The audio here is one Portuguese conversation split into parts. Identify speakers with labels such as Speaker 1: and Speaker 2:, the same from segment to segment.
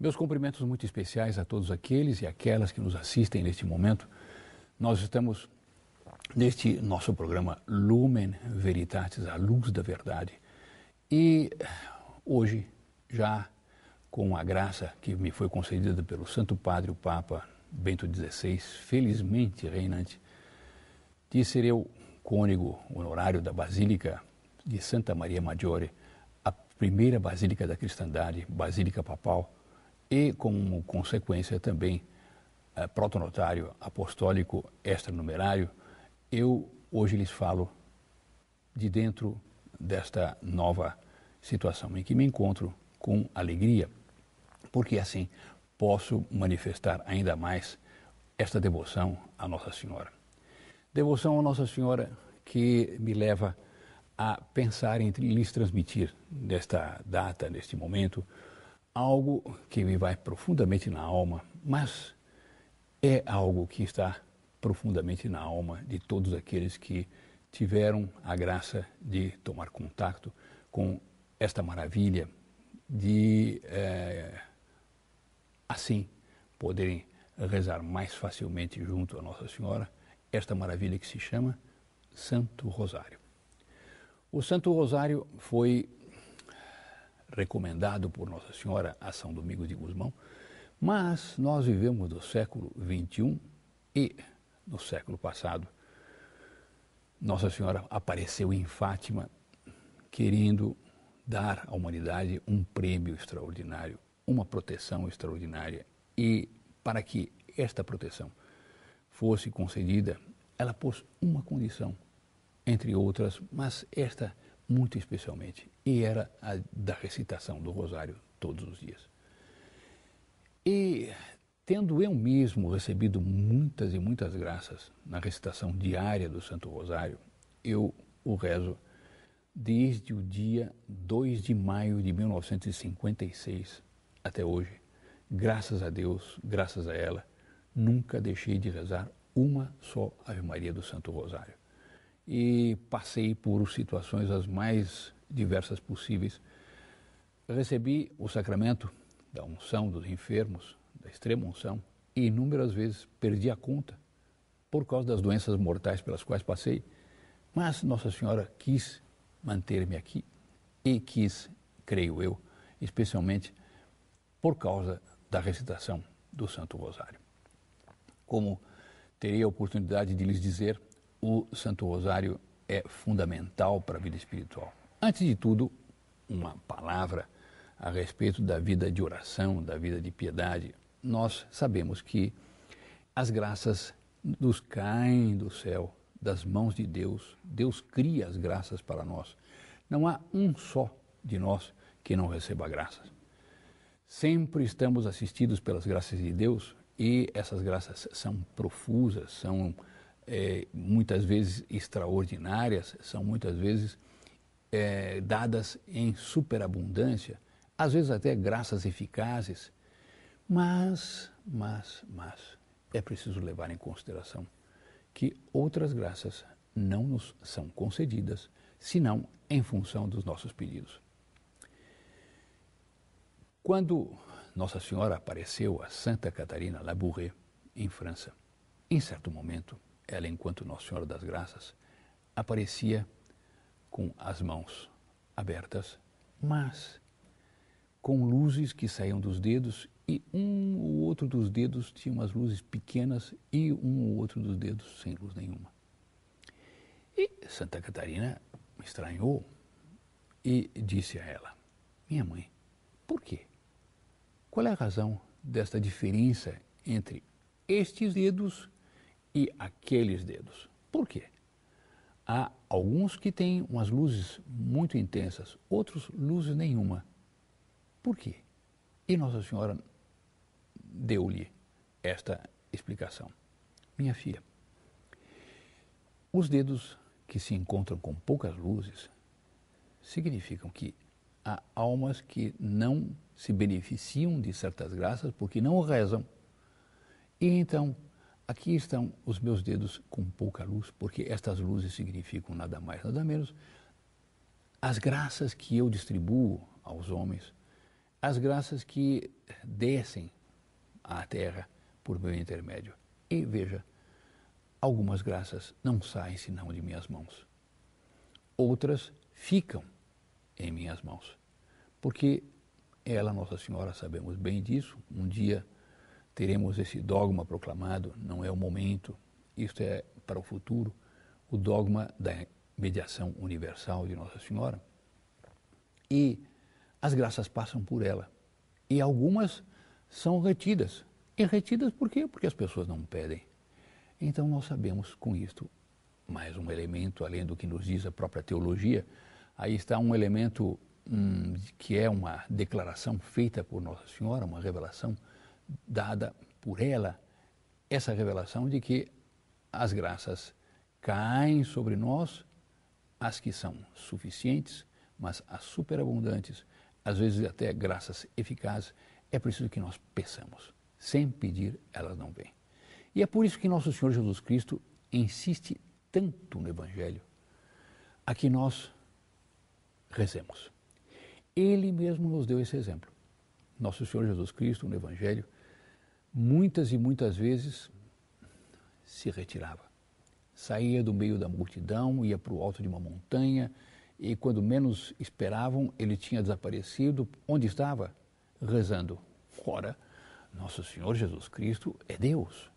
Speaker 1: Meus cumprimentos muito especiais a todos aqueles e aquelas que nos assistem neste momento. Nós estamos neste nosso programa Lumen Veritatis, a luz da verdade. E hoje, já com a graça que me foi concedida pelo Santo Padre, o Papa Bento XVI, felizmente reinante, de ser eu cônego honorário da Basílica de Santa Maria Maggiore, a primeira basílica da cristandade, basílica papal, e, como consequência, também eh, protonotário apostólico extranumerário, eu hoje lhes falo de dentro desta nova situação em que me encontro com alegria, porque assim posso manifestar ainda mais esta devoção à Nossa Senhora. Devoção à Nossa Senhora que me leva a pensar em lhes transmitir nesta data, neste momento, algo que me vai profundamente na alma, mas é algo que está profundamente na alma de todos aqueles que tiveram a graça de tomar contato com esta maravilha, de é, assim poderem rezar mais facilmente junto a Nossa Senhora esta maravilha que se chama Santo Rosário. O Santo Rosário foi recomendado por Nossa Senhora a São Domingos de Guzmão, mas nós vivemos do século XXI e no século passado. Nossa Senhora apareceu em Fátima querendo dar à humanidade um prêmio extraordinário, uma proteção extraordinária. E para que esta proteção fosse concedida, ela pôs uma condição, entre outras, mas esta muito especialmente, e era a da recitação do Rosário todos os dias. E tendo eu mesmo recebido muitas e muitas graças na recitação diária do Santo Rosário, eu o rezo desde o dia 2 de maio de 1956 até hoje. Graças a Deus, graças a ela, nunca deixei de rezar uma só Ave Maria do Santo Rosário e passei por situações as mais diversas possíveis. Recebi o sacramento da unção dos enfermos, da extrema unção, e inúmeras vezes perdi a conta por causa das doenças mortais pelas quais passei. Mas Nossa Senhora quis manter-me aqui e quis, creio eu, especialmente por causa da recitação do Santo Rosário. Como terei a oportunidade de lhes dizer, o Santo Rosário é fundamental para a vida espiritual. Antes de tudo, uma palavra a respeito da vida de oração, da vida de piedade. Nós sabemos que as graças nos caem do céu, das mãos de Deus. Deus cria as graças para nós. Não há um só de nós que não receba graças. Sempre estamos assistidos pelas graças de Deus e essas graças são profusas, são é, muitas vezes extraordinárias, são muitas vezes é, dadas em superabundância, às vezes até graças eficazes, mas, mas, mas, é preciso levar em consideração que outras graças não nos são concedidas, senão em função dos nossos pedidos. Quando Nossa Senhora apareceu a Santa Catarina Labouré, em França, em certo momento, ela, enquanto Nossa Senhora das Graças, aparecia com as mãos abertas, mas com luzes que saíam dos dedos e um ou outro dos dedos tinha umas luzes pequenas e um ou outro dos dedos sem luz nenhuma. E Santa Catarina estranhou e disse a ela: Minha mãe, por quê? Qual é a razão desta diferença entre estes dedos e aqueles dedos. Por quê? Há alguns que têm umas luzes muito intensas, outros luzes nenhuma. Por quê? E Nossa Senhora deu-lhe esta explicação. Minha filha, os dedos que se encontram com poucas luzes significam que há almas que não se beneficiam de certas graças porque não rezam. E então, Aqui estão os meus dedos com pouca luz, porque estas luzes significam nada mais, nada menos as graças que eu distribuo aos homens, as graças que descem à terra por meu intermédio. E veja, algumas graças não saem senão de minhas mãos. Outras ficam em minhas mãos. Porque ela, Nossa Senhora, sabemos bem disso, um dia teremos esse dogma proclamado, não é o momento, isto é para o futuro, o dogma da mediação universal de Nossa Senhora. E as graças passam por ela. E algumas são retidas. E retidas por quê? Porque as pessoas não pedem. Então nós sabemos com isto mais um elemento, além do que nos diz a própria teologia, aí está um elemento hum, que é uma declaração feita por Nossa Senhora, uma revelação dada por ela essa revelação de que as graças caem sobre nós, as que são suficientes, mas as superabundantes, às vezes até graças eficazes, é preciso que nós peçamos. Sem pedir, elas não vêm. E é por isso que nosso Senhor Jesus Cristo insiste tanto no Evangelho a que nós rezemos. Ele mesmo nos deu esse exemplo. Nosso Senhor Jesus Cristo, no Evangelho, muitas e muitas vezes se retirava. Saía do meio da multidão, ia para o alto de uma montanha e, quando menos esperavam, ele tinha desaparecido. Onde estava? Rezando. Ora, Nosso Senhor Jesus Cristo é Deus.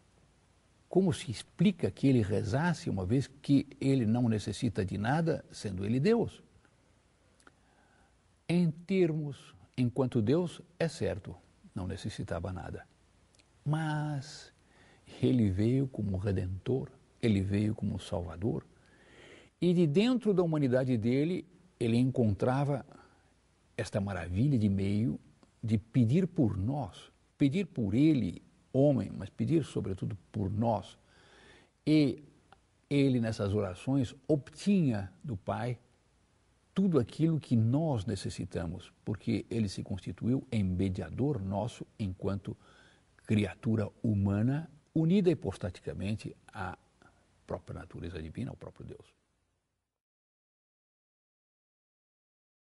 Speaker 1: Como se explica que ele rezasse, uma vez que ele não necessita de nada, sendo ele Deus? Em termos, enquanto Deus, é certo, não necessitava nada mas ele veio como redentor, ele veio como salvador, e de dentro da humanidade dele, ele encontrava esta maravilha de meio de pedir por nós, pedir por ele, homem, mas pedir sobretudo por nós. E ele, nessas orações, obtinha do Pai tudo aquilo que nós necessitamos, porque ele se constituiu em mediador nosso enquanto criatura humana unida hipostaticamente à própria natureza divina, ao próprio Deus.